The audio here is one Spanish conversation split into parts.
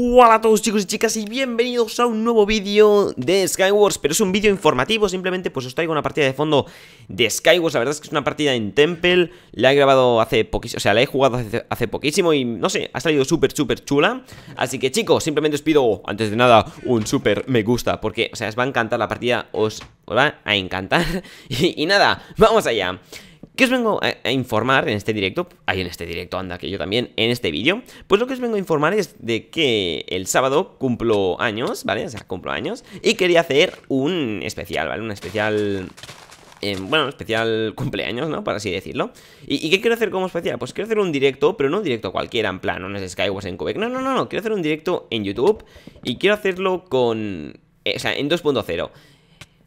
Hola a todos chicos y chicas y bienvenidos a un nuevo vídeo de Skywars Pero es un vídeo informativo, simplemente pues os traigo una partida de fondo de Skywars La verdad es que es una partida en Temple, la he grabado hace poquísimo, o sea la he jugado hace, poquísimo Y no sé, ha salido súper súper chula Así que chicos, simplemente os pido antes de nada un súper me gusta Porque o sea os va a encantar la partida, os, va a encantar y nada, vamos allá ¿Qué os vengo a, informar en este directo? Ahí en este directo, anda, que yo también, en este vídeo. Pues lo que os vengo a informar es de que el sábado cumplo años, ¿vale? O sea, cumplo años. Y quería hacer un especial, ¿vale? Un especial... Eh, bueno, especial cumpleaños, ¿no? Por así decirlo. ¿Y, qué quiero hacer como especial? Pues quiero hacer un directo, pero no un directo cualquiera, en plan, no es Skywars en Quebec. No, no, no, no. Quiero hacer un directo en YouTube y quiero hacerlo con... Eh, o sea, en 2.0.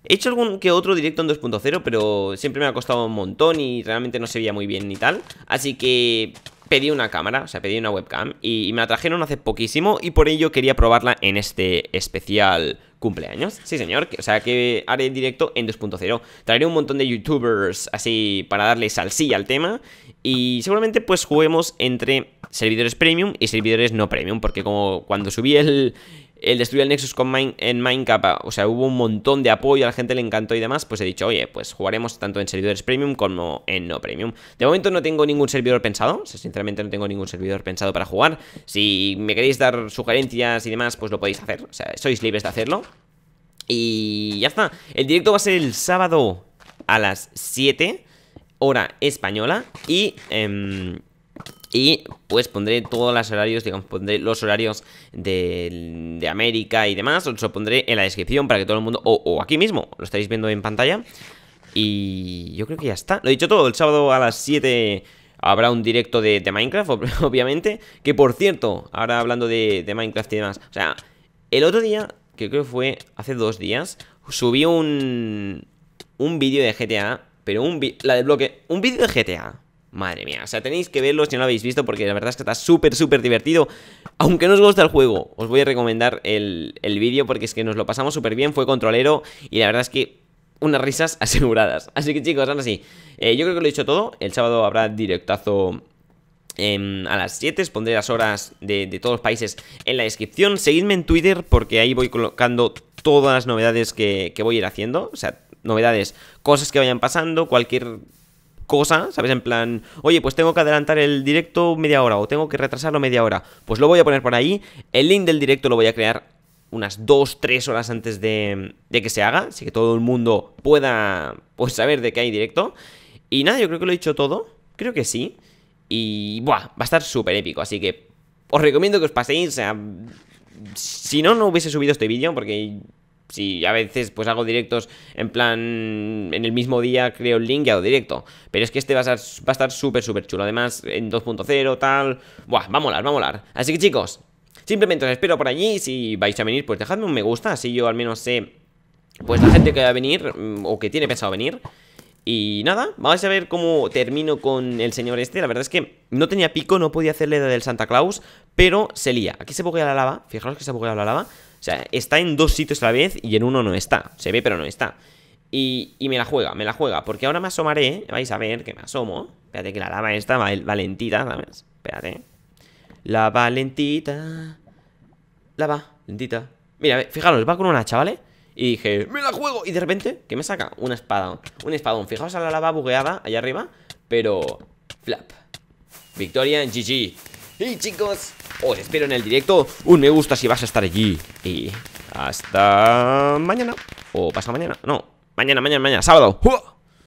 He hecho algún que otro directo en 2.0, pero siempre me ha costado un montón y realmente no se veía muy bien ni tal. Así que pedí una cámara, o sea, pedí una webcam y, me la trajeron hace poquísimo y por ello quería probarla en este especial cumpleaños. Sí, señor, o sea, que haré directo en 2.0. Traeré un montón de youtubers así para darle salsilla al tema y seguramente pues juguemos entre servidores premium y servidores no premium, porque como cuando subí el, el destruir el Nexus con en Minecraft, o sea, hubo un montón de apoyo, a la gente le encantó y demás, pues he dicho, oye, pues jugaremos tanto en servidores premium como en no premium. De momento no tengo ningún servidor pensado, o sea, sinceramente no tengo ningún servidor pensado para jugar. Si me queréis dar sugerencias y demás, pues lo podéis hacer, o sea, sois libres de hacerlo. Y ya está, el directo va a ser el sábado a las 7, hora española, y... Em, y pues pondré todos los horarios, digamos, pondré los horarios de, América y demás. Os lo pondré en la descripción para que todo el mundo, o, aquí mismo, lo estáis viendo en pantalla. Y yo creo que ya está. Lo he dicho todo, el sábado a las 7 habrá un directo de, Minecraft, obviamente. Que por cierto, ahora hablando de, Minecraft y demás. O sea, el otro día, que creo que fue hace dos días, subí un, un vídeo de GTA. Pero un la de bloque, un vídeo de GTA. Madre mía, o sea, tenéis que verlo si no lo habéis visto porque la verdad es que está súper, súper divertido. Aunque no os gusta el juego, os voy a recomendar el, vídeo porque es que nos lo pasamos súper bien, fue controlero y la verdad es que unas risas aseguradas. Así que chicos, ahora sí, eh, yo creo que lo he dicho todo. El sábado habrá directazo em, a las 7, os pondré las horas de, todos los países en la descripción. Seguidme en Twitter porque ahí voy colocando todas las novedades que, que voy a ir haciendo. O sea, novedades, cosas que vayan pasando, cualquier cosa, ¿sabes? En plan, oye, pues tengo que adelantar el directo media hora o tengo que retrasarlo media hora. Pues lo voy a poner por ahí. El link del directo lo voy a crear unas 2, 3 horas antes de, de, que se haga, así que todo el mundo pueda pues, saber de qué hay directo. Y nada, yo creo que lo he dicho todo, creo que sí. Y buah, va a estar súper épico, así que os recomiendo que os paséis. O sea, si no, no hubiese subido este vídeo porque si a veces pues hago directos en plan en el mismo día creo el link y hago directo. Pero es que este va a, va a estar súper, súper chulo. Además, en 2.0, tal... Buah, va a molar, va a molar. Así que chicos, simplemente os espero por allí. Si vais a venir, pues dejadme un me gusta. Así yo al menos sé, pues la gente que va a venir mm, o que tiene pensado venir. Y nada, vamos a ver cómo termino con el señor este. La verdad es que no tenía pico, no podía hacerle del Santa Claus, pero se lía. Aquí se buguea la lava, fijaros que se buguea la lava sea, está en dos sitios a la vez y en uno no está. Se ve, pero no está. Y, me la juega, me la juega. Porque ahora me asomaré. Vais a ver que me asomo. Espérate que la lava esta va valentita, ¿sabes? Espérate. La valentita. La va, lentita. Mira, fijaros, va con una ¿vale? Y dije, me la juego. Y de repente, ¿qué me saca? Una espada. Un espadón. Fijaos a la lava bugueada allá arriba. Pero. Flap. Victoria en GG. Y chicos, os espero en el directo Un me gusta si vas a estar allí Y hasta mañana O pasa mañana, no, mañana, mañana, mañana, sábado